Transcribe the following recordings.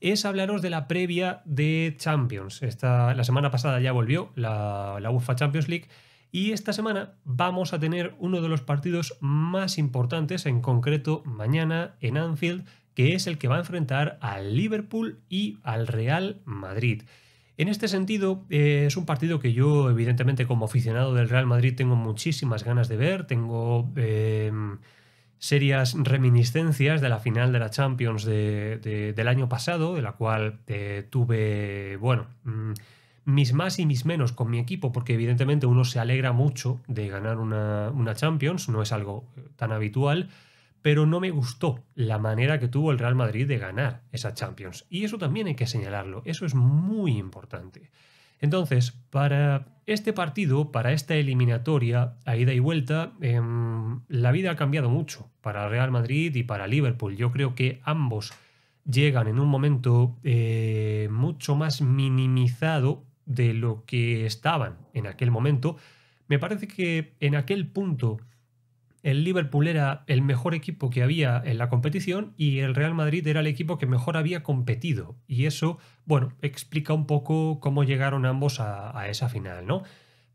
es hablaros de la previa de Champions. Esta, la semana pasada ya volvió la, la UEFA Champions League y esta semana vamos a tener uno de los partidos más importantes, en concreto mañana en Anfield, que es el que va a enfrentar al Liverpool y al Real Madrid. En este sentido, eh, es un partido que yo, evidentemente, como aficionado del Real Madrid, tengo muchísimas ganas de ver. Tengo. Eh, serias reminiscencias de la final de la Champions del año pasado, de la cual eh, tuve, bueno, mm, mis más y mis menos con mi equipo, porque evidentemente uno se alegra mucho de ganar una, una Champions, no es algo eh, tan habitual, pero no me gustó la manera que tuvo el Real Madrid de ganar esa Champions. Y eso también hay que señalarlo, eso es muy importante. Entonces, para este partido, para esta eliminatoria a ida y vuelta, em, la vida ha cambiado mucho para Real Madrid y para Liverpool. Yo creo que ambos llegan en un momento eh, mucho más minimizado de lo que estaban en aquel momento. Me parece que en aquel punto el Liverpool era el mejor equipo que había en la competición y el Real Madrid era el equipo que mejor había competido. Y eso, bueno, explica un poco cómo llegaron ambos a, esa final, ¿no?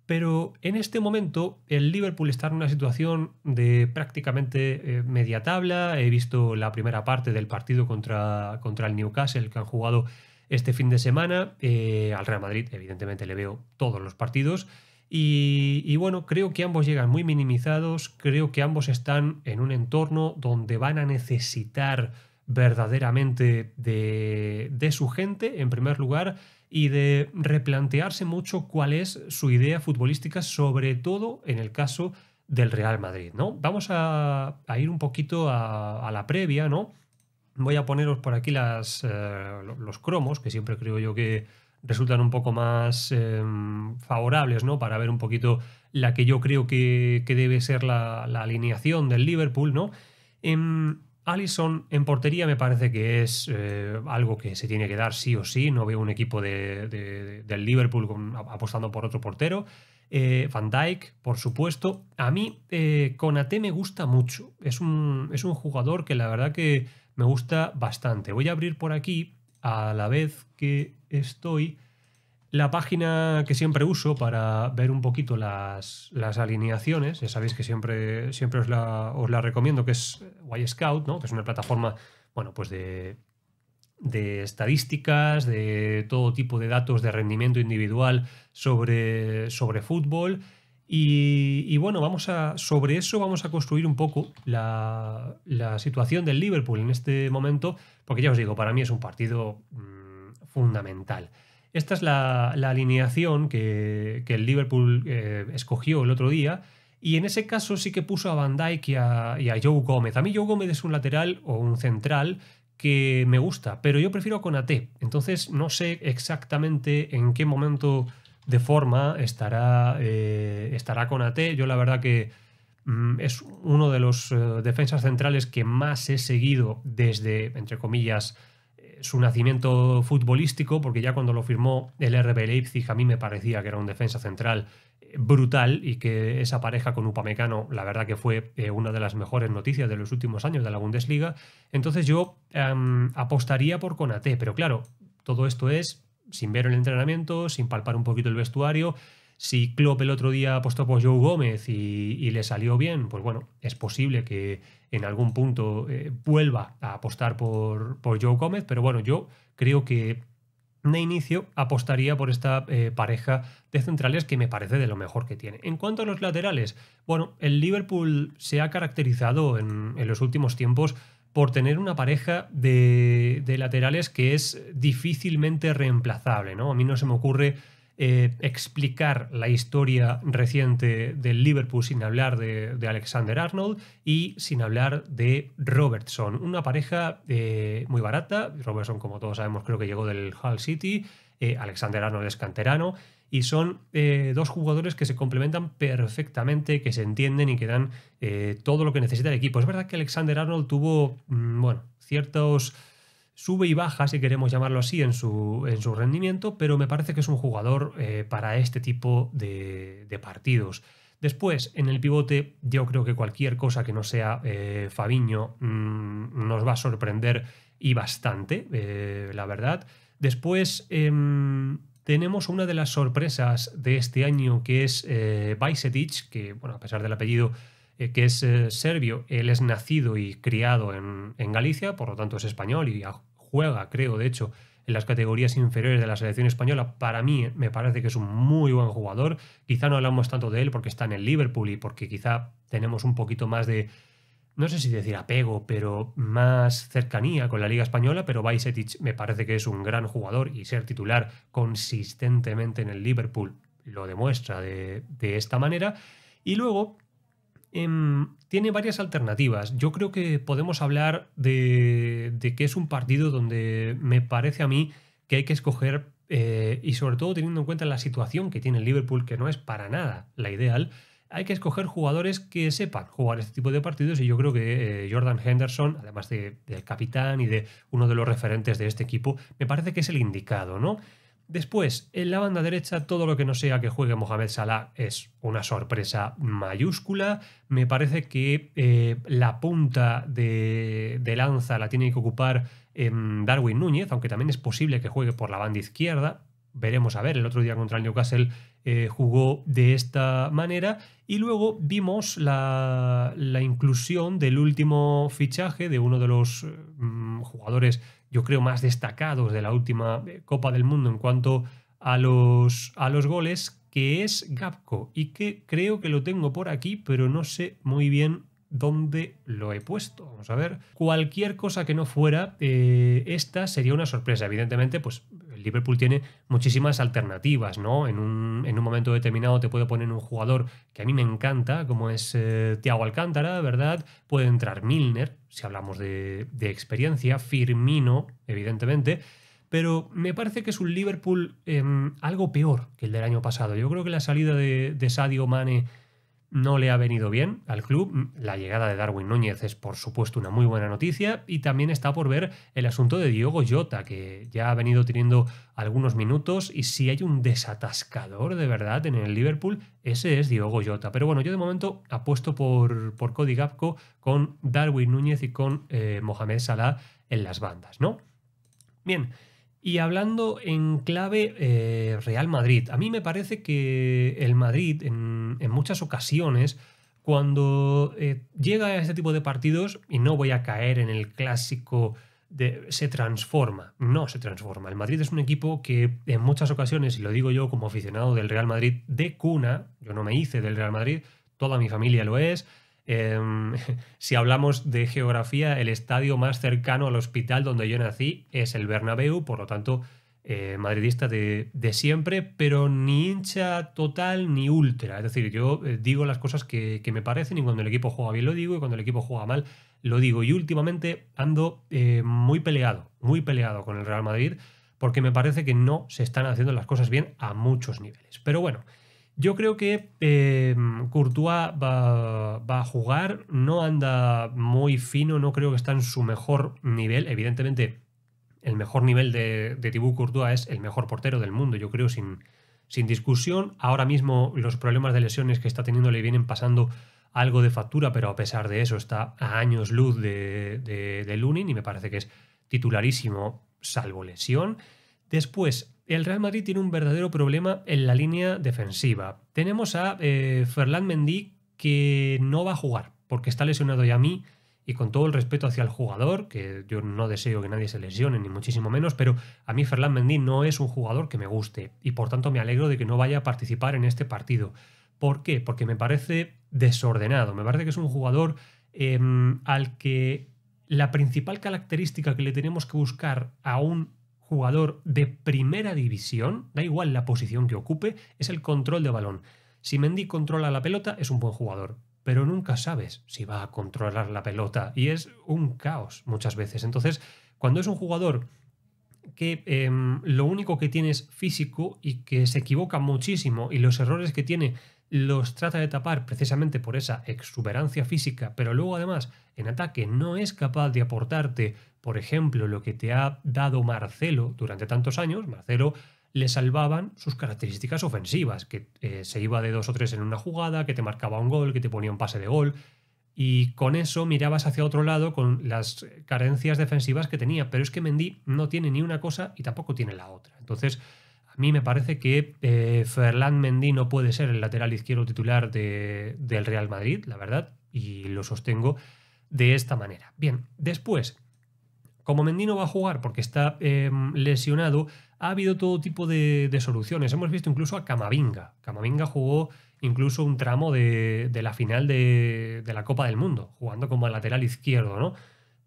Pero en este momento el Liverpool está en una situación de prácticamente eh, media tabla. He visto la primera parte del partido contra, contra, el Newcastle que han jugado este fin de semana. Eh, al Real Madrid, evidentemente, le veo todos los partidos. Y, bueno, creo que ambos llegan muy minimizados, creo que ambos están en un entorno donde van a necesitar verdaderamente de, su gente, en primer lugar, y de replantearse mucho cuál es su idea futbolística, sobre todo en el caso del Real Madrid, ¿no? Vamos a, ir un poquito a, la previa, ¿no? Voy a poneros por aquí eh, los cromos, que siempre creo yo que resultan un poco más em, favorables, ¿no? Para ver un poquito la que yo creo que, debe ser la, alineación del Liverpool, ¿no? En em, Allison en portería me parece que es eh, algo que se tiene que dar sí o sí. No veo un equipo del Liverpool apostando por otro portero. Eh, Van Dyke, por supuesto. A mí, eh, Conate me gusta mucho. Es un, es un, jugador que la verdad que me gusta bastante. Voy a abrir por aquí a la vez que estoy, la página que siempre uso para ver un poquito las, alineaciones, ya sabéis que siempre, siempre os, la, recomiendo, que es eh, Y Scout, ¿no? que es una plataforma bueno, pues de, de estadísticas, de todo tipo de datos de rendimiento individual sobre, sobre fútbol. Y, y, bueno, vamos a, sobre eso vamos a construir un poco la, la, situación del Liverpool en este momento, porque ya os digo, para mí es un partido mm, fundamental. Esta es la, alineación que, el Liverpool eh, escogió el otro día. Y en ese caso sí que puso a Van Dijk y a, Joe Gómez. A mí Joe Gómez es un lateral o un central que me gusta, pero yo prefiero con AT. Entonces no sé exactamente en qué momento de forma estará, eh, estará con AT. Yo la verdad que mm, es uno de los eh, defensas centrales que más he seguido desde, entre comillas, su nacimiento futbolístico, porque ya cuando lo firmó el RB Leipzig a mí me parecía que era un defensa central eh, brutal y que esa pareja con Upamecano, la verdad que fue eh, una de las mejores noticias de los últimos años de la Bundesliga. Entonces yo em, apostaría por Conate, pero claro, todo esto es sin ver el entrenamiento, sin palpar un poquito el vestuario si Klopp el otro día apostó por Joe Gómez y, le salió bien, pues bueno, es posible que en algún punto eh, vuelva a apostar por, Joe Gómez, pero bueno, yo creo que de inicio apostaría por esta eh, pareja de centrales que me parece de lo mejor que tiene. En cuanto a los laterales, bueno, el Liverpool se ha caracterizado en, los últimos tiempos por tener una pareja de, de, laterales que es difícilmente reemplazable, ¿no? A mí no se me ocurre eh, explicar la historia reciente del Liverpool sin hablar de, Alexander Arnold y sin hablar de Robertson, una pareja eh, muy barata. Robertson, como todos sabemos, creo que llegó del Hull City. Eh, Alexander Arnold es canterano y son dos jugadores que se complementan perfectamente, que se entienden y que dan todo lo que necesita el equipo. Es verdad que Alexander Arnold tuvo, mm, bueno, ciertos sube y baja, si queremos llamarlo así, en su, en su rendimiento, pero me parece que es un jugador eh, para este tipo de, partidos. Después, en el pivote, yo creo que cualquier cosa que no sea eh, Fabiño mm, nos va a sorprender y bastante, eh, la verdad. Después em, tenemos una de las sorpresas de este año que es eh, que bueno, a pesar del apellido eh, que es serbio, él es nacido y criado en, Galicia, por lo tanto es español y juega, creo, de hecho, en las categorías inferiores de la selección española. Para mí eh, me parece que es un muy buen jugador. Quizá no hablamos tanto de él porque está en el Liverpool y porque quizá tenemos un poquito más de, no sé si decir apego, pero más cercanía con la Liga Española. Pero Bajsetic me parece que es un gran jugador y ser titular consistentemente en el Liverpool lo demuestra de, de esta manera. Y luego Em, tiene varias alternativas. Yo creo que podemos hablar de, que es un partido donde me parece a mí que hay que escoger, eh, y sobre todo teniendo en cuenta la situación que tiene el Liverpool, que no es para nada la ideal, hay que escoger jugadores que sepan jugar este tipo de partidos y yo creo que eh, Jordan Henderson, además de, del capitán y de uno de los referentes de este equipo, me parece que es el indicado, ¿no? Después, en la banda derecha, todo lo que no sea que juegue Mohamed Salah es una sorpresa mayúscula. Me parece que eh, la punta de, lanza la tiene que ocupar em, Darwin Núñez, aunque también es posible que juegue por la banda izquierda. Veremos a ver, el otro día contra el Newcastle eh, jugó de esta manera. Y luego vimos la, inclusión del último fichaje de uno de los mm, jugadores yo creo, más destacados de la última eh, Copa del Mundo en cuanto a los, a los goles, que es Gapco, y que creo que lo tengo por aquí, pero no sé muy bien dónde lo he puesto. Vamos a ver. Cualquier cosa que no fuera, eh, esta sería una sorpresa. Evidentemente, pues Liverpool tiene muchísimas alternativas, ¿no? En un, en un, momento determinado te puedo poner un jugador que a mí me encanta, como es eh, Thiago Alcántara, ¿verdad? Puede entrar Milner, si hablamos de, experiencia, Firmino, evidentemente, pero me parece que es un Liverpool em, algo peor que el del año pasado. Yo creo que la salida de, de Sadio Mane no le ha venido bien al club. Mm, la llegada de Darwin Núñez es, por supuesto, una muy buena noticia. Y también está por ver el asunto de Diogo Jota, que ya ha venido teniendo algunos minutos. Y si hay un desatascador de verdad en el Liverpool, ese es Diogo Jota. Pero bueno, yo de momento apuesto por, por Cody Gapco con Darwin Núñez y con eh, Mohamed Salah en las bandas, ¿no? Bien. Y hablando en clave eh, Real Madrid, a mí me parece que el Madrid en en, muchas ocasiones cuando eh, llega a este tipo de partidos, y no voy a caer en el clásico de se transforma, no se transforma. El Madrid es un equipo que en muchas ocasiones, y lo digo yo como aficionado del Real Madrid de cuna, yo no me hice del Real Madrid, toda mi familia lo es. Em, si hablamos de geografía, el estadio más cercano al hospital donde yo nací es el Bernabéu, por lo tanto, eh, madridista de, siempre, pero ni hincha total ni ultra. Es decir, yo eh, digo las cosas que, me parecen y cuando el equipo juega bien lo digo y cuando el equipo juega mal lo digo. Y últimamente ando eh, muy peleado, muy peleado con el Real Madrid porque me parece que no se están haciendo las cosas bien a muchos niveles. Pero bueno, yo creo que Courtois va, va, a jugar, no anda muy fino, no creo que está en su mejor nivel. Evidentemente el mejor nivel de, de Thibaut es el mejor portero del mundo, yo creo, sin, sin discusión. Ahora mismo los problemas de lesiones que está teniendo le vienen pasando algo de factura, pero a pesar de eso está a años luz de, de, Lunin y me parece que es titularísimo, salvo lesión. Después, el Real Madrid tiene un verdadero problema en la línea defensiva. Tenemos a eh, Ferland Mendy que no va a jugar porque está lesionado y a mí y con todo el respeto hacia el jugador, que yo no deseo que nadie se lesione, ni muchísimo menos, pero a mí fernández Mendy no es un jugador que me guste y por tanto me alegro de que no vaya a participar en este partido. ¿Por qué? Porque me parece desordenado, me parece que es un jugador em, al que la principal característica que le tenemos que buscar a un jugador de primera división, da igual la posición que ocupe, es el control de balón. Si Mendy controla la pelota, es un buen jugador pero nunca sabes si va a controlar la pelota y es un caos muchas veces. Entonces, cuando es un jugador que em, lo único que tiene es físico y que se equivoca muchísimo y los errores que tiene los trata de tapar precisamente por esa exuberancia física, pero luego además en ataque no es capaz de aportarte, por ejemplo, lo que te ha dado Marcelo durante tantos años. Marcelo le salvaban sus características ofensivas, que eh, se iba de dos o tres en una jugada, que te marcaba un gol, que te ponía un pase de gol, y con eso mirabas hacia otro lado con las carencias defensivas que tenía, pero es que Mendy no tiene ni una cosa y tampoco tiene la otra. Entonces, a mí me parece que eh, Ferland Mendy no puede ser el lateral izquierdo titular del Real Madrid, la verdad, y lo sostengo de esta manera. Bien, después, como Mendy no va a jugar porque está em, lesionado, ha habido todo tipo de, soluciones. Hemos visto incluso a Camavinga. Camavinga jugó incluso un tramo de, la final de, la Copa del Mundo, jugando como lateral izquierdo, ¿no?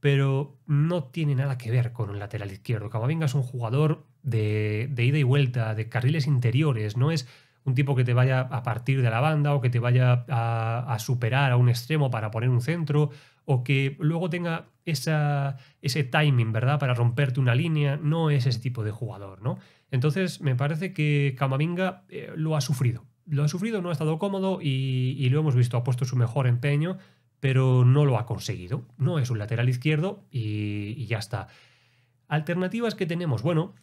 Pero no tiene nada que ver con un lateral izquierdo. Camavinga es un jugador de, ida y vuelta, de carriles interiores, no es un tipo que te vaya a partir de la banda o que te vaya a superar a un extremo para poner un centro o que luego tenga ese timing, ¿verdad? Para romperte una línea, no es ese tipo de jugador, ¿no? Entonces me parece que Camavinga eh, lo ha sufrido. Lo ha sufrido, no ha estado cómodo y, lo hemos visto, ha puesto su mejor empeño, pero no lo ha conseguido. No es un lateral izquierdo y, ya está. Alternativas que tenemos. Bueno,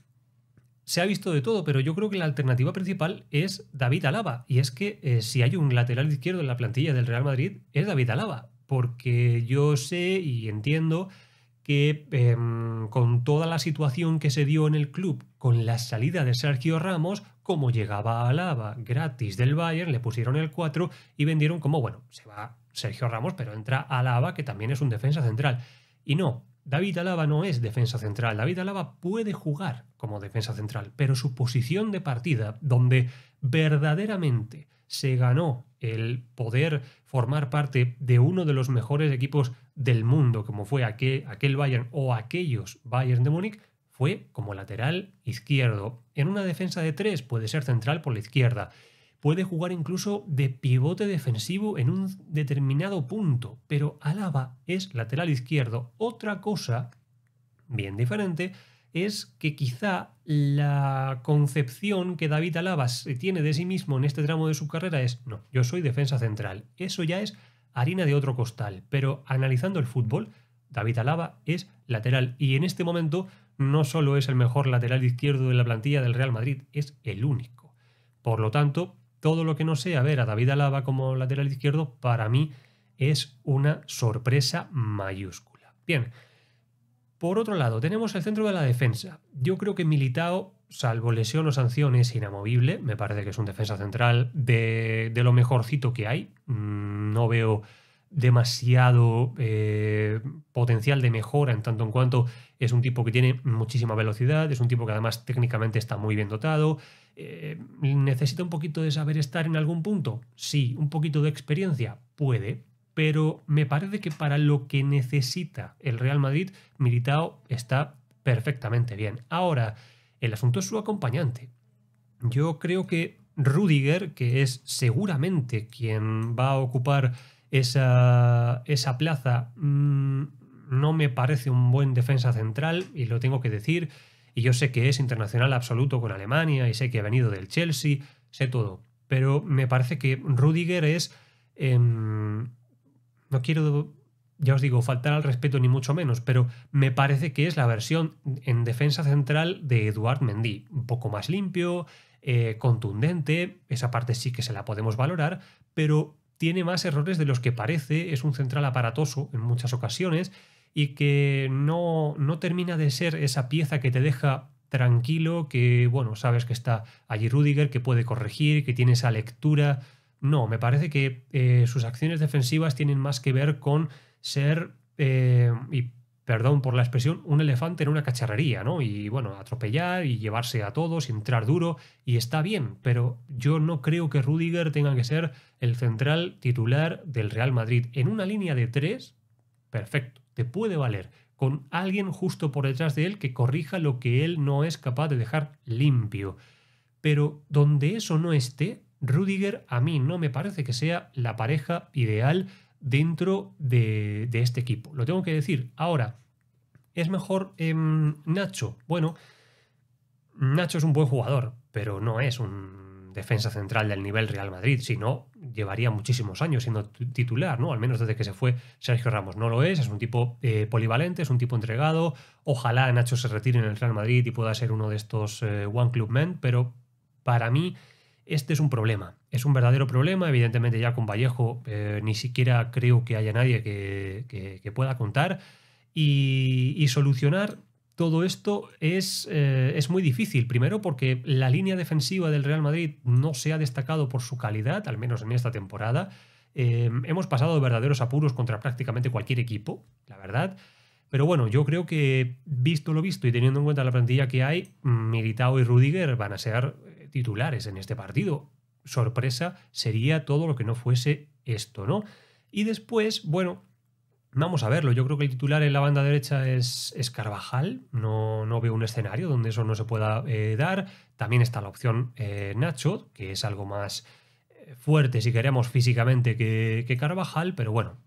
se ha visto de todo, pero yo creo que la alternativa principal es David Alaba. Y es que eh, si hay un lateral izquierdo en la plantilla del Real Madrid, es David Alaba porque yo sé y entiendo que em, con toda la situación que se dio en el club, con la salida de Sergio Ramos, como llegaba Alaba gratis del Bayern, le pusieron el 4 y vendieron como, bueno, se va Sergio Ramos, pero entra Alaba, que también es un defensa central. Y no, David Alaba no es defensa central. David Alaba puede jugar como defensa central, pero su posición de partida, donde verdaderamente se ganó el poder formar parte de uno de los mejores equipos del mundo, como fue aquel, Bayern o aquellos Bayern de Múnich, fue como lateral izquierdo. En una defensa de tres puede ser central por la izquierda. Puede jugar incluso de pivote defensivo en un determinado punto, pero Alaba es lateral izquierdo. Otra cosa, bien diferente, es que quizá la concepción que David Alaba tiene de sí mismo en este tramo de su carrera es, no, yo soy defensa central. Eso ya es harina de otro costal, pero analizando el fútbol, David Alaba es lateral y en este momento no solo es el mejor lateral izquierdo de la plantilla del Real Madrid, es el único. Por lo tanto, todo lo que no sea ver a David Alaba como lateral izquierdo, para mí es una sorpresa mayúscula. Bien, por otro lado, tenemos el centro de la defensa. Yo creo que Militao, salvo lesión o sanción, es inamovible. Me parece que es un defensa central de, lo mejorcito que hay. Mm, no veo demasiado eh, potencial de mejora en tanto en cuanto es un tipo que tiene muchísima velocidad, es un tipo que además técnicamente está muy bien dotado. Eh, ¿Necesita un poquito de saber estar en algún punto? Sí, un poquito de experiencia puede, pero me parece que para lo que necesita el Real Madrid, Militao está perfectamente bien. Ahora, el asunto es su acompañante. Yo creo que Rudiger, que es seguramente quien va a ocupar esa, plaza, mm, no me parece un buen defensa central, y lo tengo que decir, y yo sé que es internacional absoluto con Alemania, y sé que ha venido del Chelsea, sé todo, pero me parece que Rudiger es... Em, no quiero, ya os digo, faltar al respeto ni mucho menos, pero me parece que es la versión en defensa central de Eduard Mendy. Un poco más limpio, eh, contundente, esa parte sí que se la podemos valorar, pero tiene más errores de los que parece, es un central aparatoso en muchas ocasiones y que no, no termina de ser esa pieza que te deja tranquilo, que bueno, sabes que está allí Rudiger, que puede corregir, que tiene esa lectura no, me parece que eh, sus acciones defensivas tienen más que ver con ser, eh, y perdón por la expresión, un elefante en una cacharrería, ¿no? Y bueno, atropellar y llevarse a todos, entrar duro, y está bien, pero yo no creo que Rudiger tenga que ser el central titular del Real Madrid. En una línea de tres, perfecto, te puede valer, con alguien justo por detrás de él que corrija lo que él no es capaz de dejar limpio. Pero donde eso no esté, Rudiger a mí no me parece que sea la pareja ideal dentro de, este equipo. Lo tengo que decir. Ahora, ¿es mejor em, Nacho? Bueno, Nacho es un buen jugador, pero no es un defensa central del nivel Real Madrid, si no, llevaría muchísimos años siendo titular, ¿no? Al menos desde que se fue Sergio Ramos. No lo es, es un tipo eh, polivalente, es un tipo entregado. Ojalá Nacho se retire en el Real Madrid y pueda ser uno de estos eh, One Club Men, pero para mí este es un problema, es un verdadero problema. Evidentemente ya con Vallejo eh, ni siquiera creo que haya nadie que, pueda contar. Y, solucionar todo esto es, eh, es muy difícil. Primero porque la línea defensiva del Real Madrid no se ha destacado por su calidad, al menos en esta temporada. Eh, hemos pasado verdaderos apuros contra prácticamente cualquier equipo, la verdad. Pero bueno, yo creo que visto lo visto y teniendo en cuenta la plantilla que hay, Militao y Rudiger van a ser titulares en este partido. Sorpresa sería todo lo que no fuese esto, ¿no? Y después, bueno, Vamos a verlo. Yo creo que el titular en la banda derecha es, Carvajal. No, no, veo un escenario donde eso no se pueda eh, dar. También está la opción eh, Nacho, que es algo más eh, fuerte, si queremos, físicamente que, Carvajal. Pero bueno,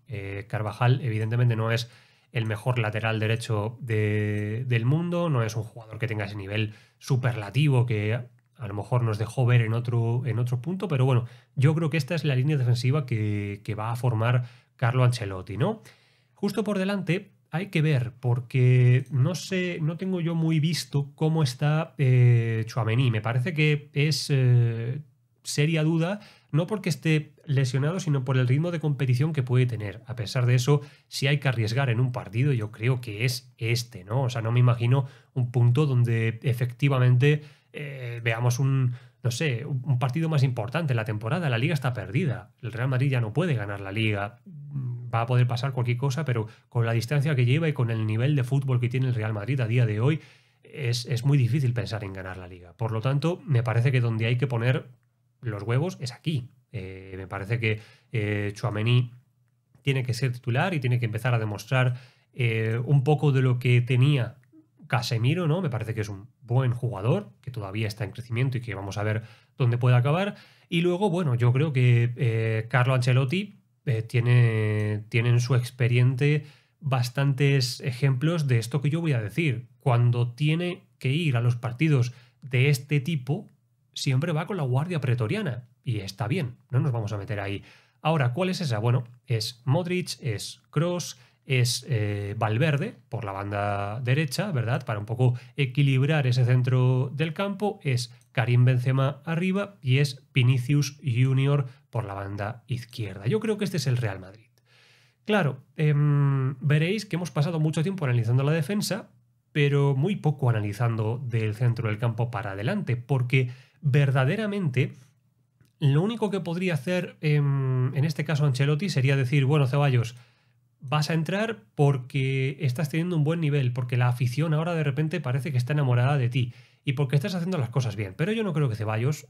Carvajal evidentemente no es el mejor lateral derecho del mundo. No es un jugador que tenga ese nivel superlativo que a lo mejor nos dejó ver en otro, en otro punto, pero bueno, yo creo que esta es la línea defensiva que, va a formar Carlo Ancelotti, ¿no? Justo por delante hay que ver, porque no sé, no tengo yo muy visto cómo está eh, Me parece que es eh, seria duda, no porque esté lesionado, sino por el ritmo de competición que puede tener. A pesar de eso, si hay que arriesgar en un partido, yo creo que es este, ¿no? O sea, no me imagino un punto donde efectivamente eh, veamos un, no sé, un partido más importante en la temporada. La liga está perdida. El Real Madrid ya no puede ganar la liga. Mm, va a poder pasar cualquier cosa, pero con la distancia que lleva y con el nivel de fútbol que tiene el Real Madrid a día de hoy, es, muy difícil pensar en ganar la liga. Por lo tanto, me parece que donde hay que poner los huevos es aquí. Eh, me parece que eh, tiene que ser titular y tiene que empezar a demostrar eh, un poco de lo que tenía Casemiro, ¿no? Me parece que es un buen jugador, que todavía está en crecimiento y que vamos a ver dónde puede acabar. Y luego, bueno, yo creo que eh, Carlo Ancelotti eh, tiene, tienen en su experiencia, bastantes ejemplos de esto que yo voy a decir. Cuando tiene que ir a los partidos de este tipo, siempre va con la guardia pretoriana. Y está bien, no nos vamos a meter ahí. Ahora, ¿cuál es esa? Bueno, es Modric, es Cross, es eh, Valverde por la banda derecha, ¿verdad? Para un poco equilibrar ese centro del campo, es Karim Benzema arriba y es Vinicius Junior por la banda izquierda. Yo creo que este es el Real Madrid. Claro, em, veréis que hemos pasado mucho tiempo analizando la defensa, pero muy poco analizando del centro del campo para adelante, porque verdaderamente lo único que podría hacer em, en este caso Ancelotti sería decir, bueno, Ceballos, vas a entrar porque estás teniendo un buen nivel, porque la afición ahora de repente parece que está enamorada de ti y porque estás haciendo las cosas bien. Pero yo no creo que Ceballos,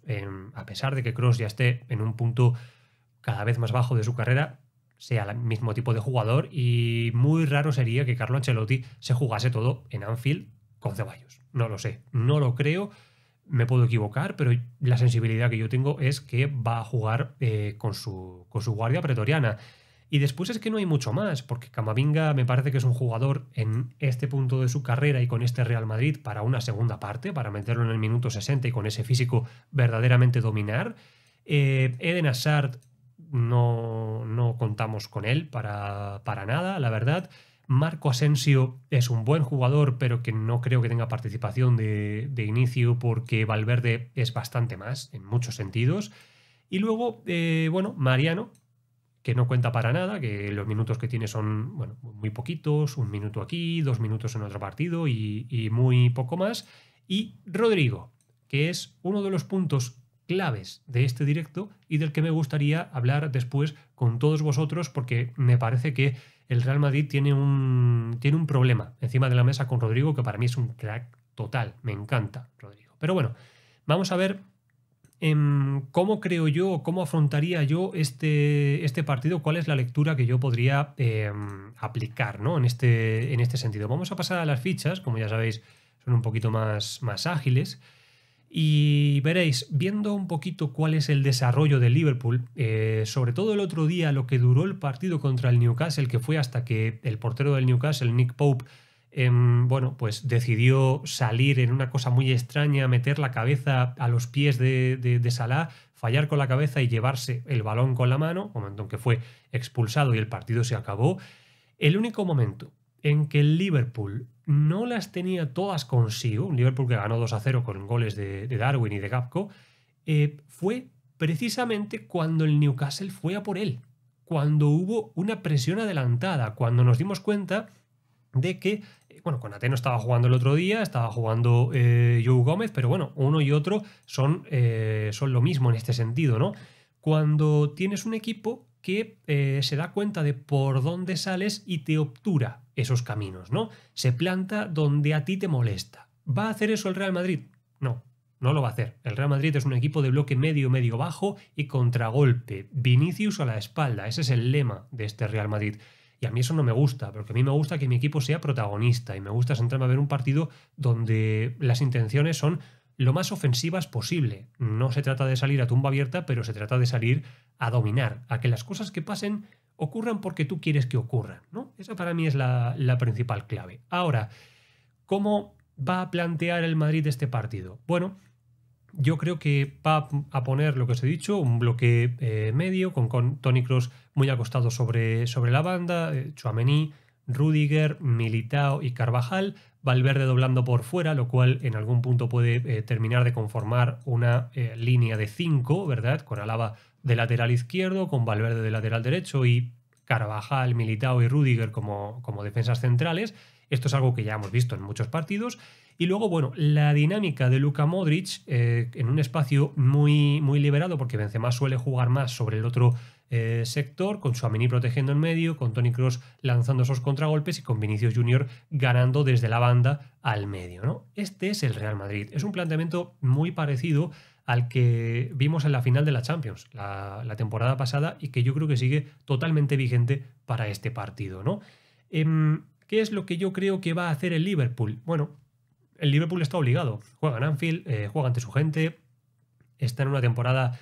a pesar de que Cross ya esté en un punto cada vez más bajo de su carrera, sea el mismo tipo de jugador y muy raro sería que Carlo Ancelotti se jugase todo en Anfield con Ceballos. No lo sé, no lo creo, me puedo equivocar, pero la sensibilidad que yo tengo es que va a jugar eh, con, su, con su guardia pretoriana. Y después es que no hay mucho más, porque Camavinga me parece que es un jugador en este punto de su carrera y con este Real Madrid para una segunda parte, para meterlo en el minuto 60 y con ese físico verdaderamente dominar. Eh, Eden Hazard no, no, contamos con él para, para nada, la verdad. Marco Asensio es un buen jugador, pero que no creo que tenga participación de, inicio porque Valverde es bastante más en muchos sentidos. Y luego, eh, bueno, Mariano, que no cuenta para nada, que los minutos que tiene son bueno, muy poquitos, un minuto aquí, dos minutos en otro partido y, muy poco más. Y Rodrigo, que es uno de los puntos claves de este directo y del que me gustaría hablar después con todos vosotros porque me parece que el Real Madrid tiene un, tiene un problema encima de la mesa con Rodrigo que para mí es un crack total, me encanta Rodrigo. Pero bueno, vamos a ver Em, cómo creo yo, cómo afrontaría yo este, este partido, cuál es la lectura que yo podría em, aplicar en, este, en este sentido. Vamos a pasar a las fichas, como ya sabéis, son un poquito más, más ágiles. Y veréis, viendo un poquito cuál es el desarrollo de Liverpool, eh, sobre todo el otro día, lo que duró el partido contra el Newcastle, que fue hasta que el portero del Newcastle, Nick Pope, Em, bueno, pues decidió salir en una cosa muy extraña, meter la cabeza a los pies de, Salah, fallar con la cabeza y llevarse el balón con la mano, momento en que fue expulsado y el partido se acabó. El único momento en que el Liverpool no las tenía todas consigo, un Liverpool que ganó 2 a 0 con goles de, Darwin y de Gapco, eh, fue precisamente cuando el Newcastle fue a por él, cuando hubo una presión adelantada, cuando nos dimos cuenta de que eh, bueno, con Ateno estaba jugando el otro día, estaba jugando eh, Joe Gómez, pero bueno, uno y otro son, eh, son lo mismo en este sentido, ¿no? Cuando tienes un equipo que se da cuenta de por dónde sales y te obtura esos caminos, ¿no? Se planta donde a ti te molesta. ¿Va a hacer eso el Real Madrid? No, no lo va a hacer. El Real Madrid es un equipo de bloque medio, medio bajo y contragolpe. Vinicius a la espalda, ese es el lema de este Real Madrid a mí eso no me gusta, porque a mí me gusta que mi equipo sea protagonista y me gusta sentarme a ver un partido donde las intenciones son lo más ofensivas posible. No se trata de salir a tumba abierta, pero se trata de salir a dominar, a que las cosas que pasen ocurran porque tú quieres que ocurran. ¿no? Esa para mí es la, la principal clave. Ahora, ¿cómo va a plantear el Madrid este partido? Bueno, yo creo que va a poner lo que os he dicho, un bloque eh, medio con, con, Tony Cross muy acostado sobre, sobre la banda, eh, Chuamení, Rudiger, Militao y Carvajal, Valverde doblando por fuera, lo cual en algún punto puede eh, terminar de conformar una eh, línea de 5, ¿verdad? Con Alaba de lateral izquierdo, con Valverde de lateral derecho y Carvajal, Militao y Rudiger como, como defensas centrales. Esto es algo que ya hemos visto en muchos partidos. Y luego, bueno, la dinámica de Luka Modric eh, en un espacio muy, muy liberado, porque Benzema suele jugar más sobre el otro eh, sector, con Suamini protegiendo en medio, con Tony Cross lanzando esos contragolpes y con Vinicius Junior ganando desde la banda al medio. ¿no? Este es el Real Madrid. Es un planteamiento muy parecido al que vimos en la final de la Champions la, temporada pasada y que yo creo que sigue totalmente vigente para este partido. ¿no? Em, ¿Qué es lo que yo creo que va a hacer el Liverpool? Bueno, el Liverpool está obligado. Juega en Anfield, eh, juega ante su gente, está en una temporada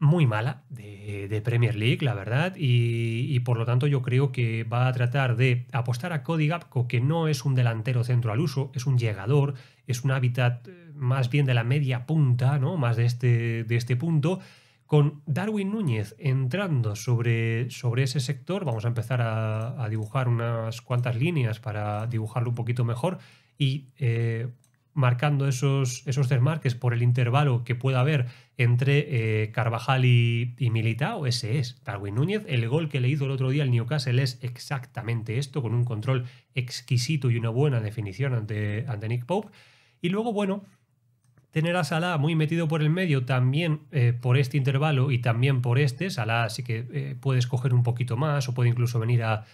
muy mala de, Premier League, la verdad, y, por lo tanto yo creo que va a tratar de apostar a Cody Gapco, que no es un delantero centro al uso, es un llegador, es un hábitat eh, más bien de la media punta, ¿no? Más de este, de este punto con Darwin Núñez entrando sobre, sobre ese sector, vamos a empezar a, dibujar unas cuantas líneas para dibujarlo un poquito mejor y eh, marcando esos, esos desmarques por el intervalo que pueda haber entre eh, Carvajal y, y, Militao, ese es Darwin Núñez. El gol que le hizo el otro día al Newcastle es exactamente esto, con un control exquisito y una buena definición ante, ante Nick Pope. Y luego, bueno, tener a Salah muy metido por el medio también eh, por este intervalo y también por este. Salah sí que eh, puede escoger un poquito más o puede incluso venir a,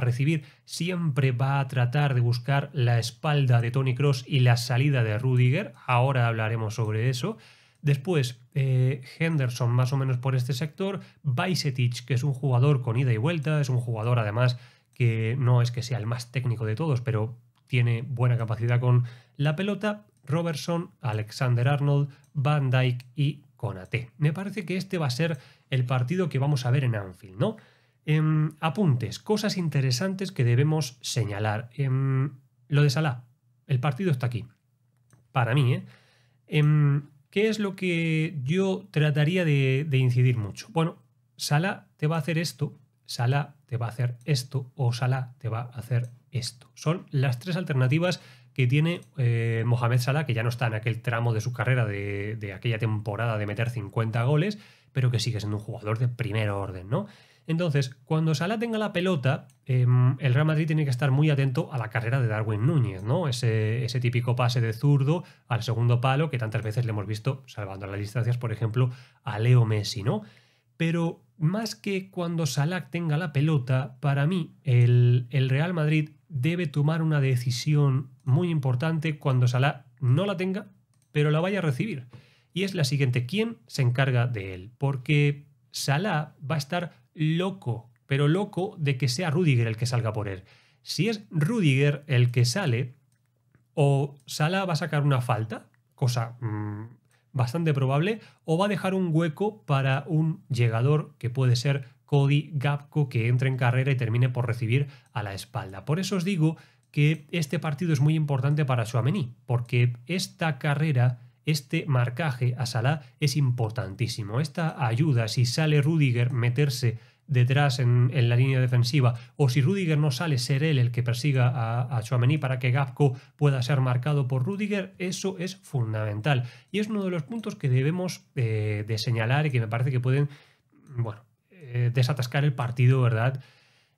recibir. Siempre va a tratar de buscar la espalda de Tony Cross y la salida de Rudiger. Ahora hablaremos sobre eso. Después, eh, Henderson más o menos por este sector. Bajsetic, que es un jugador con ida y vuelta, es un jugador además que no es que sea el más técnico de todos, pero tiene buena capacidad con la pelota Robertson, Alexander Arnold, Van Dyke y Conate. Me parece que este va a ser el partido que vamos a ver en Anfield, ¿no? Em, apuntes, cosas interesantes que debemos señalar. Em, lo de Salah, el partido está aquí. Para mí, ¿eh? Em, ¿Qué es lo que yo trataría de, de incidir mucho? Bueno, Salah te va a hacer esto, Salah te va a hacer esto o Salah te va a hacer esto. Son las tres alternativas que tiene eh, Mohamed Salah, que ya no está en aquel tramo de su carrera de, aquella temporada de meter 50 goles, pero que sigue siendo un jugador de primer orden, ¿no? Entonces, cuando Salah tenga la pelota, em, el Real Madrid tiene que estar muy atento a la carrera de Darwin Núñez, ¿no? Ese, ese, típico pase de zurdo al segundo palo que tantas veces le hemos visto, salvando las distancias, por ejemplo, a Leo Messi, ¿no? pero más que cuando Salah tenga la pelota, para mí el, Real Madrid debe tomar una decisión muy importante cuando Salah no la tenga, pero la vaya a recibir. Y es la siguiente, ¿quién se encarga de él? Porque Salah va a estar loco, pero loco de que sea Rudiger el que salga por él. Si es Rudiger el que sale, o Salah va a sacar una falta, cosa mm, bastante probable, o va a dejar un hueco para un llegador que puede ser Cody Gapco que entre en carrera y termine por recibir a la espalda. Por eso os digo que este partido es muy importante para Suamení, porque esta carrera, este marcaje a Salah es importantísimo. Esta ayuda, si sale Rudiger meterse detrás en, la línea defensiva, o si Rudiger no sale, ser él el que persiga a, a para que Gapco pueda ser marcado por Rudiger, eso es fundamental. Y es uno de los puntos que debemos eh, de señalar y que me parece que pueden, bueno, eh, desatascar el partido, ¿verdad?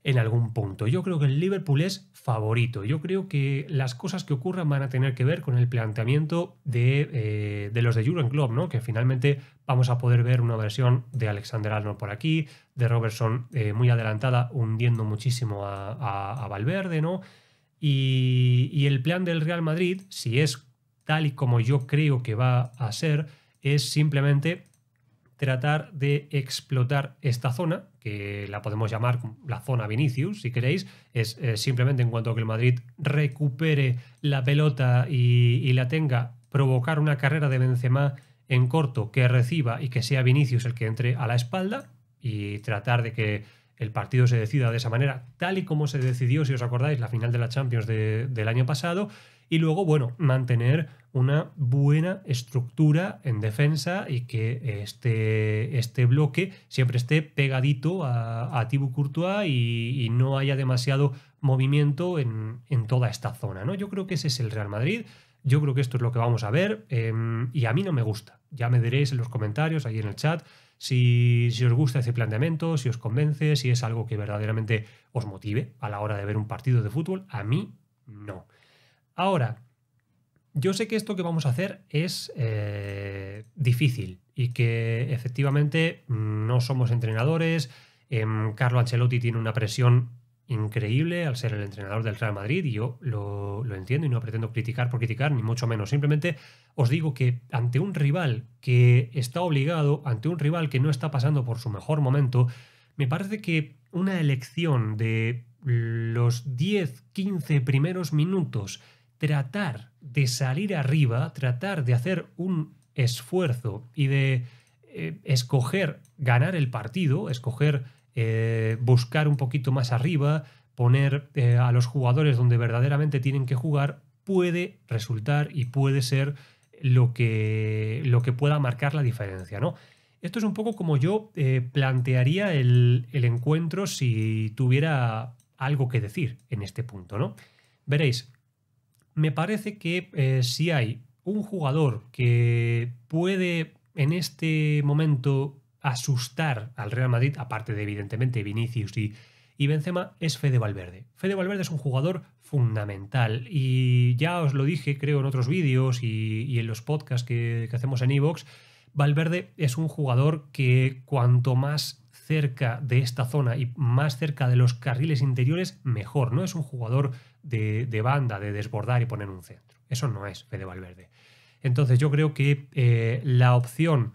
en algún punto. Yo creo que el Liverpool es favorito. Yo creo que las cosas que ocurran van a tener que ver con el planteamiento de, eh, de los de Jurgen Klopp, ¿no? Que finalmente vamos a poder ver una versión de Alexander Arnold por aquí, de Robertson eh, muy adelantada, hundiendo muchísimo a, Valverde, ¿no? y el plan del Real Madrid, si es tal y como yo creo que va a ser, es simplemente tratar de explotar esta zona, que la podemos llamar la zona Vinicius, si queréis, es eh, simplemente en cuanto que el Madrid recupere la pelota y, la tenga, provocar una carrera de Benzema en corto que reciba y que sea Vinicius el que entre a la espalda y tratar de que el partido se decida de esa manera, tal y como se decidió, si os acordáis, la final de la Champions del año pasado, y luego, bueno, mantener una buena estructura en defensa y que este, este bloque siempre esté pegadito a, a Courtois y, no haya demasiado movimiento en, toda esta zona. ¿no? Yo creo que ese es el Real Madrid. Yo creo que esto es lo que vamos a ver em, y a mí no me gusta. Ya me diréis en los comentarios, ahí en el chat, si, si, os gusta ese planteamiento, si os convence, si es algo que verdaderamente os motive a la hora de ver un partido de fútbol. A mí no. Ahora, yo sé que esto que vamos a hacer es eh, difícil y que efectivamente no somos entrenadores. Em, Carlo Ancelotti tiene una presión increíble al ser el entrenador del Real Madrid y yo lo, lo, entiendo y no pretendo criticar por criticar, ni mucho menos. Simplemente os digo que ante un rival que está obligado, ante un rival que no está pasando por su mejor momento, me parece que una elección de los 10, 15 primeros minutos tratar de salir arriba, tratar de hacer un esfuerzo y de eh, escoger ganar el partido, escoger eh, buscar un poquito más arriba, poner eh, a los jugadores donde verdaderamente tienen que jugar, puede resultar y puede ser lo que, lo que pueda marcar la diferencia, ¿no? Esto es un poco como yo plantearía el, el encuentro si tuviera algo que decir en este punto, ¿no? Veréis, me parece que eh, si hay un jugador que puede en este momento asustar al Real Madrid, aparte de evidentemente Vinicius y, Benzema, es Fede Valverde. Fede Valverde es un jugador fundamental y ya os lo dije creo en otros vídeos y, en los podcasts que, hacemos en Evox, Valverde es un jugador que cuanto más cerca de esta zona y más cerca de los carriles interiores, mejor. No es un jugador de, banda, de desbordar y poner un centro. Eso no es Fede Valverde. Entonces yo creo que eh, la opción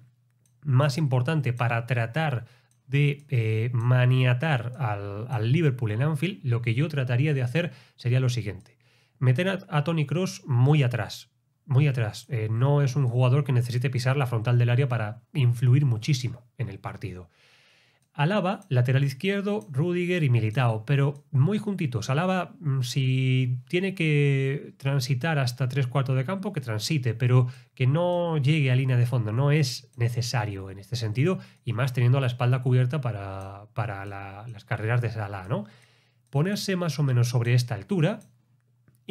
más importante para tratar de eh, maniatar al, Liverpool en Anfield, lo que yo trataría de hacer sería lo siguiente. Meter a, Tony Cross muy atrás, muy atrás. Eh, no es un jugador que necesite pisar la frontal del área para influir muchísimo en el partido. Alaba, lateral izquierdo, Rudiger y Militao, pero muy juntitos. Alaba, mm, si tiene que transitar hasta tres cuartos de campo, que transite, pero que no llegue a línea de fondo. No es necesario en este sentido, y más teniendo la espalda cubierta para, las carreras de Salah, ¿no? Ponerse más o menos sobre esta altura,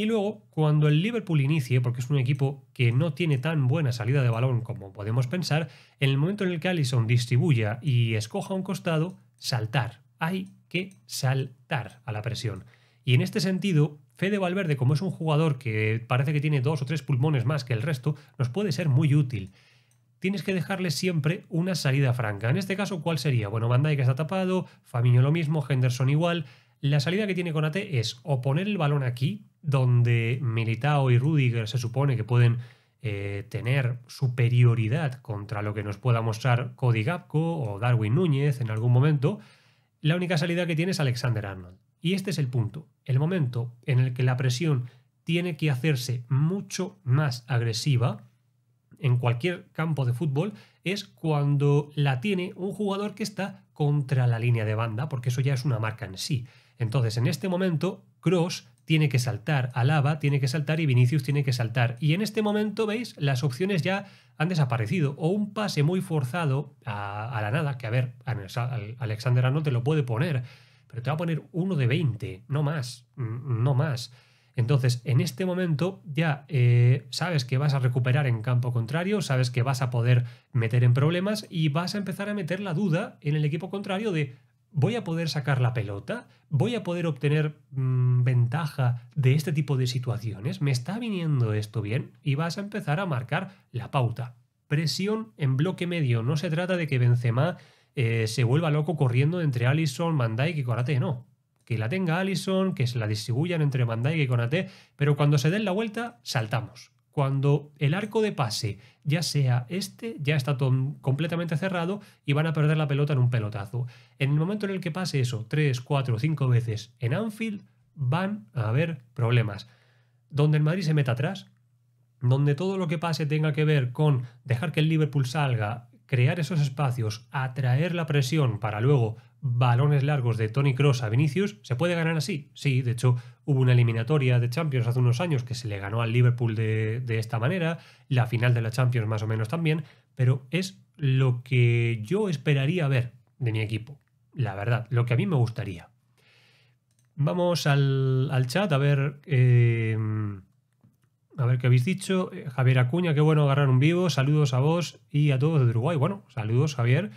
y luego, cuando el Liverpool inicie, porque es un equipo que no tiene tan buena salida de balón como podemos pensar, en el momento en el que Allison distribuya y escoja un costado, saltar. Hay que saltar a la presión. Y en este sentido, Fede Valverde, como es un jugador que parece que tiene dos o tres pulmones más que el resto, nos puede ser muy útil. Tienes que dejarle siempre una salida franca. En este caso, ¿cuál sería? Bueno, Bandai que está tapado, Famiño lo mismo, Henderson igual. La salida que tiene Conate es o poner el balón aquí, donde Militao y Rudiger se supone que pueden eh, tener superioridad contra lo que nos pueda mostrar Cody Gapco o Darwin Núñez en algún momento, la única salida que tiene es Alexander Arnold. Y este es el punto, el momento en el que la presión tiene que hacerse mucho más agresiva en cualquier campo de fútbol es cuando la tiene un jugador que está contra la línea de banda, porque eso ya es una marca en sí. Entonces, en este momento, Cross tiene que saltar, Alaba tiene que saltar y Vinicius tiene que saltar. Y en este momento, veis, las opciones ya han desaparecido. O un pase muy forzado a, la nada, que a ver, Alexander Arnold te lo puede poner, pero te va a poner uno de 20, no más, no más. Entonces, en este momento ya eh, sabes que vas a recuperar en campo contrario, sabes que vas a poder meter en problemas y vas a empezar a meter la duda en el equipo contrario de, ¿Voy a poder sacar la pelota? ¿Voy a poder obtener mm, ventaja de este tipo de situaciones? ¿Me está viniendo esto bien? Y vas a empezar a marcar la pauta. Presión en bloque medio. No se trata de que Benzema eh, se vuelva loco corriendo entre Allison, Mandai y Konate. No. Que la tenga Allison, que se la distribuyan entre Mandai y Conate, pero cuando se den la vuelta, saltamos cuando el arco de pase ya sea este, ya está completamente cerrado y van a perder la pelota en un pelotazo. En el momento en el que pase eso 3, 4, 5 veces en Anfield, van a haber problemas. Donde el Madrid se meta atrás, donde todo lo que pase tenga que ver con dejar que el Liverpool salga, crear esos espacios, atraer la presión para luego balones largos de Tony Cross a Vinicius, ¿se puede ganar así? Sí, de hecho hubo una eliminatoria de Champions hace unos años que se le ganó al Liverpool de, esta manera, la final de la Champions más o menos también, pero es lo que yo esperaría ver de mi equipo, la verdad, lo que a mí me gustaría. Vamos al, chat a ver... Em, a ver qué habéis dicho. Eh, Javier Acuña, qué bueno agarrar un vivo. Saludos a vos y a todos de Uruguay. Bueno, saludos, Javier.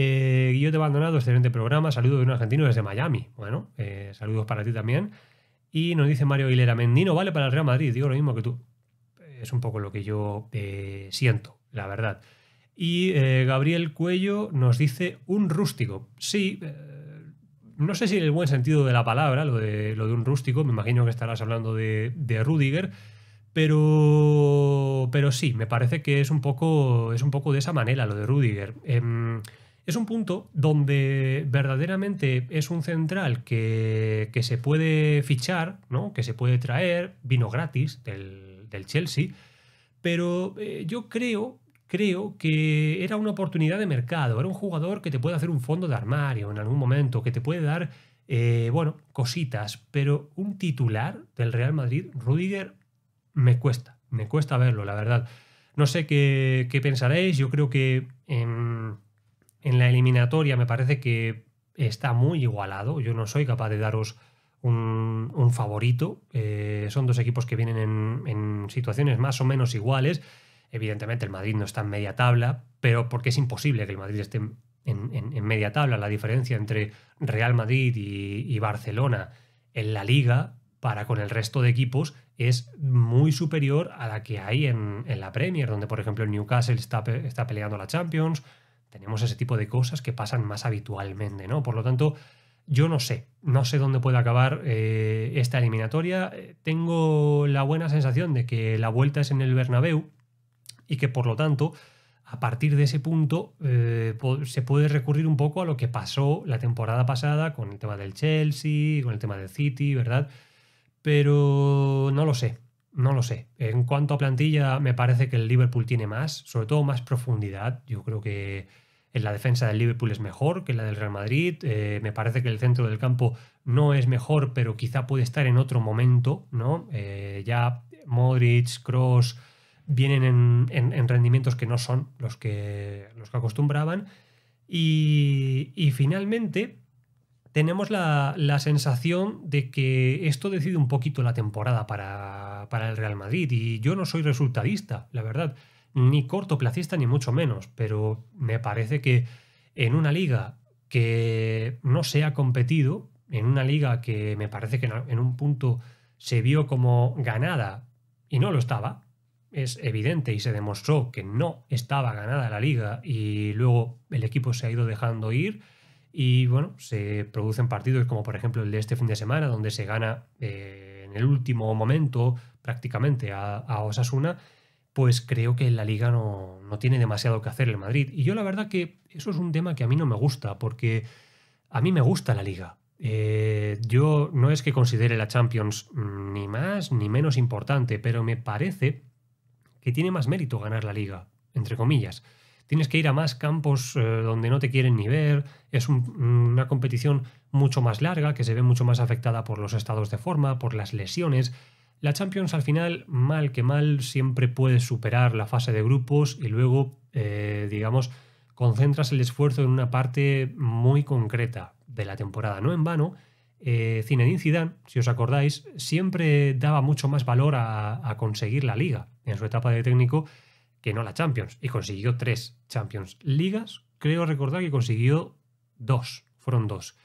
Eh, Guillote Abandonado, excelente programa. Saludos de un argentino desde Miami. Bueno, eh, saludos para ti también. Y nos dice Mario Aguilera, Mendino vale para el Real Madrid. Digo lo mismo que tú. Es un poco lo que yo eh, siento, la verdad. Y eh, Gabriel Cuello nos dice un rústico. Sí, no sé si en el buen sentido de la palabra, lo de, lo de un rústico. Me imagino que estarás hablando de, Rudiger. Pero, pero sí, me parece que es un, poco, es un poco de esa manera lo de Rudiger. Em, es un punto donde verdaderamente es un central que, se puede fichar, ¿no? que se puede traer, vino gratis del, Chelsea, pero eh, yo creo, creo que era una oportunidad de mercado, era un jugador que te puede hacer un fondo de armario en algún momento, que te puede dar, eh, bueno, cositas, pero un titular del Real Madrid, Rudiger, me cuesta, me cuesta verlo, la verdad. No sé qué, pensaréis, yo creo que... Em, en la eliminatoria me parece que está muy igualado. Yo no soy capaz de daros un, favorito. Eh, son dos equipos que vienen en, situaciones más o menos iguales. Evidentemente el Madrid no está en media tabla, pero porque es imposible que el Madrid esté en, media tabla. La diferencia entre Real Madrid y, Barcelona en la liga para con el resto de equipos es muy superior a la que hay en, la Premier, donde por ejemplo el Newcastle está, está peleando la Champions, tenemos ese tipo de cosas que pasan más habitualmente, ¿no? Por lo tanto, yo no sé, no sé dónde puede acabar eh, esta eliminatoria. Eh, tengo la buena sensación de que la vuelta es en el Bernabéu y que por lo tanto, a partir de ese punto, eh, se puede recurrir un poco a lo que pasó la temporada pasada con el tema del Chelsea, con el tema del City, ¿verdad? Pero no lo sé, no lo sé. En cuanto a plantilla, me parece que el Liverpool tiene más, sobre todo más profundidad. Yo creo que en eh, la defensa del Liverpool es mejor que la del Real Madrid. Eh, me parece que el centro del campo no es mejor, pero quizá puede estar en otro momento, ¿no? Eh, ya Modric, Cross vienen en, rendimientos que no son los que, los que acostumbraban. Y, y finalmente, tenemos la, sensación de que esto decide un poquito la temporada para, para el Real Madrid. Y yo no soy resultadista, la verdad, ni cortoplacista ni mucho menos, pero me parece que en una liga que no se ha competido, en una liga que me parece que en un punto se vio como ganada y no lo estaba, es evidente y se demostró que no estaba ganada la liga y luego el equipo se ha ido dejando ir y bueno, se producen partidos como por ejemplo el de este fin de semana, donde se gana eh, en el último momento prácticamente a, Osasuna, pues creo que la liga no, tiene demasiado que hacer el Madrid. Y yo la verdad que eso es un tema que a mí no me gusta, porque a mí me gusta la liga. Eh, yo no es que considere la Champions mm, ni más ni menos importante, pero me parece que tiene más mérito ganar la liga, entre comillas tienes que ir a más campos eh, donde no te quieren ni ver, es una competición mucho más larga, que se ve mucho más afectada por los estados de forma, por las lesiones. La Champions al final, mal que mal, siempre puedes superar la fase de grupos y luego, eh, digamos, concentras el esfuerzo en una parte muy concreta de la temporada. No en vano, eh, Zinedine Zidane, si os acordáis, siempre daba mucho más valor a conseguir la liga. En su etapa de técnico que la Champions. Y consiguió tres Champions. Ligas, creo recordar que consiguió dos. Fueron dos.